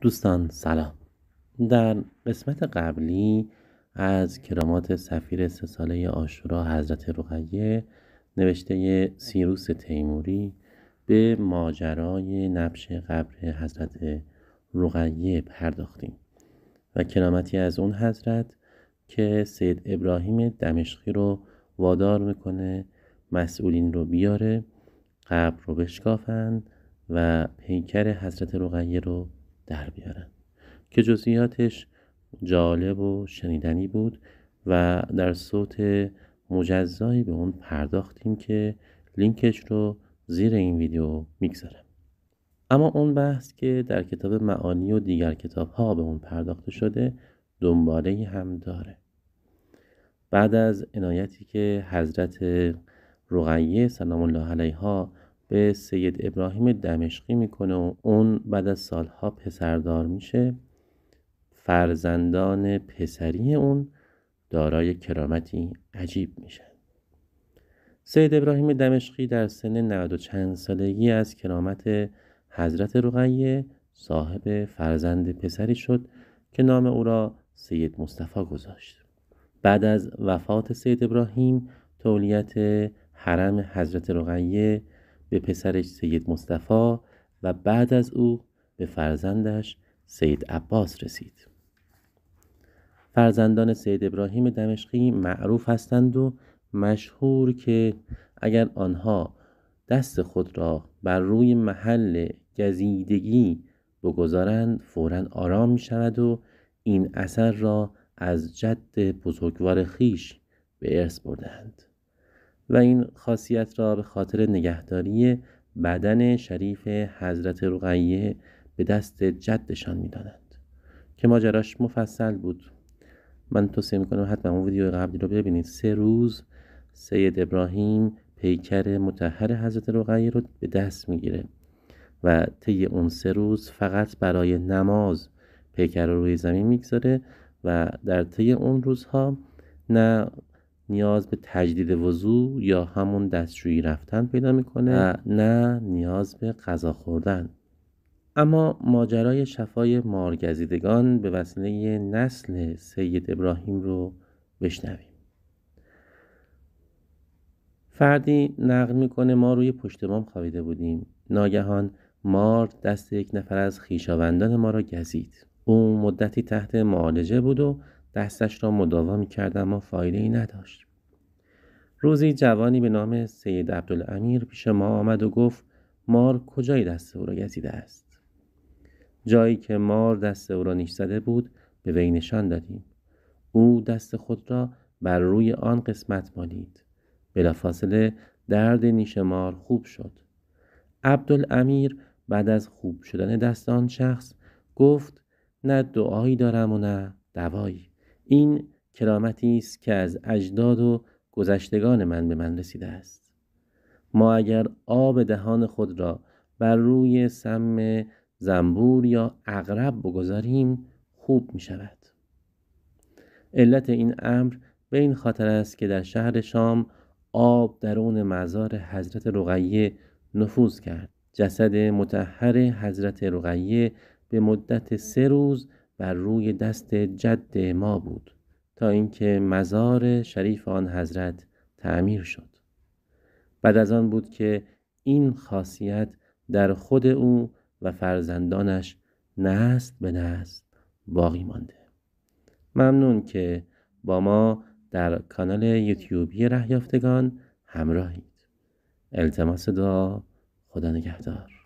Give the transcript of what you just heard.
دوستان سلام در قسمت قبلی از کرامات سفیر سه ساله آشورا حضرت رقیه نوشته سیروس تیموری به ماجرای نبش قبر حضرت رقیه پرداختیم و کرامتی از اون حضرت که سید ابراهیم دمشقی رو وادار میکنه مسئولین رو بیاره قبر رو بشکافند و پیکر حضرت رقیه رو در بیارن که جزئیاتش جالب و شنیدنی بود و در صوت مجزایی به اون پرداختیم که لینکش رو زیر این ویدیو میگذارم اما اون بحث که در کتاب معانی و دیگر کتاب ها به اون پرداخته شده دنباله هم داره بعد از عنایتی که حضرت رقیه سلام الله علیها به سید ابراهیم دمشقی میکنه و اون بعد از سالها پسردار میشه فرزندان پسری اون دارای کرامتی عجیب میشن سید ابراهیم دمشقی در سن 90 چند سالگی از کرامت حضرت رقیه صاحب فرزند پسری شد که نام او را سید مصطفی گذاشت بعد از وفات سید ابراهیم تولیت حرم حضرت رقیه به پسرش سید مصطفی و بعد از او به فرزندش سید عباس رسید فرزندان سید ابراهیم دمشقی معروف هستند و مشهور که اگر آنها دست خود را بر روی محل گزیدگی بگذارند فورا آرام می شود و این اثر را از جد بزرگوار خیش به ارث بردهند و این خاصیت را به خاطر نگهداری بدن شریف حضرت رقیه به دست جدشان میدانند که ماجراش مفصل بود من توصیه میکنم حتما اون ویدیو قبلی رو ببینید سه روز سید ابراهیم پیکر متحر حضرت رقیه رو به دست میگیره و طی اون سه روز فقط برای نماز پیکر رو روی زمین میگذاره و در طی اون روزها نه نیاز به تجدید وضوع یا همون دستشویی رفتن پیدا میکنه و نه نیاز به غذا خوردن اما ماجرای شفای مارگزیدگان به وسیله نسل سید ابراهیم رو بشنویم فردی نقل میکنه ما روی پشت بام خوابیده بودیم ناگهان مار دست یک نفر از خیشاوندان ما را گزید او مدتی تحت معالجه بود و دستش را مداوا می کرد اما فایده ای نداشت روزی جوانی به نام سید عبدالامیر پیش ما آمد و گفت مار کجای دست او را گزیده است جایی که مار دست او را نیش زده بود به وی نشان دادیم او دست خود را بر روی آن قسمت مالید بلافاصله درد نیش مار خوب شد عبدالامیر بعد از خوب شدن دست آن شخص گفت نه دعایی دارم و نه دوایی این کرامتی است که از اجداد و گذشتگان من به من رسیده است ما اگر آب دهان خود را بر روی سم زنبور یا اغرب بگذاریم خوب می شود علت این امر به این خاطر است که در شهر شام آب درون مزار حضرت رقیه نفوذ کرد جسد متحر حضرت رقیه به مدت سه روز بر روی دست جد ما بود تا اینکه مزار شریف آن حضرت تعمیر شد بعد از آن بود که این خاصیت در خود او و فرزندانش نسل به نسل باقی مانده ممنون که با ما در کانال یوتیوبی رهیافتگان همراهید التماس دعا خدا نگهدار